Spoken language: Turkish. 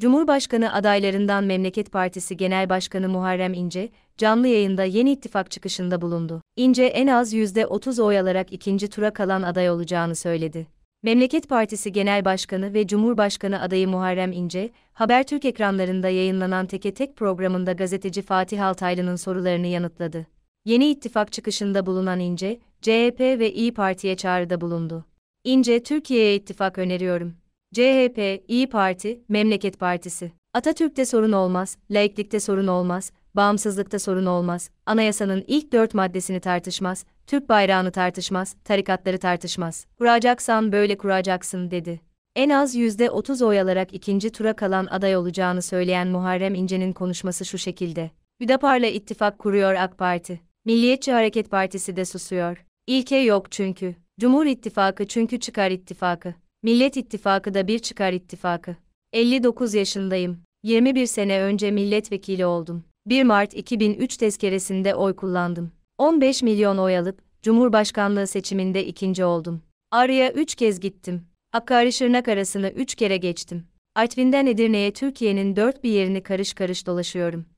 Cumhurbaşkanı adaylarından Memleket Partisi Genel Başkanı Muharrem İnce, canlı yayında yeni ittifak çıkışında bulundu. İnce en az %30 oy alarak ikinci tura kalan aday olacağını söyledi. Memleket Partisi Genel Başkanı ve Cumhurbaşkanı adayı Muharrem İnce, Habertürk ekranlarında yayınlanan Teke Tek programında gazeteci Fatih Altaylı'nın sorularını yanıtladı. Yeni ittifak çıkışında bulunan İnce, CHP ve İyi Parti'ye çağrıda bulundu. İnce, Türkiye'ye ittifak öneriyorum. CHP, İyi Parti, Memleket Partisi. Atatürk'te sorun olmaz, laiklikte sorun olmaz, bağımsızlıkta sorun olmaz, anayasanın ilk dört maddesini tartışmaz, Türk bayrağını tartışmaz, tarikatları tartışmaz. Kuracaksan böyle kuracaksın dedi. En az %30 oy alarak ikinci tura kalan aday olacağını söyleyen Muharrem İnce'nin konuşması şu şekilde. Hüdapar'la ittifak kuruyor AK Parti. Milliyetçi Hareket Partisi de susuyor. İlke yok çünkü. Cumhur İttifakı çünkü çıkar ittifakı. Millet İttifakı da bir çıkar ittifakı. 59 yaşındayım. 21 sene önce milletvekili oldum. 1 Mart 2003 tezkeresinde oy kullandım. 15 milyon oy alıp Cumhurbaşkanlığı seçiminde ikinci oldum. Arya 3 kez gittim. Hakkari Şırnak arasını 3 kere geçtim. Artvin'den Edirne'ye Türkiye'nin dört bir yerini karış karış dolaşıyorum.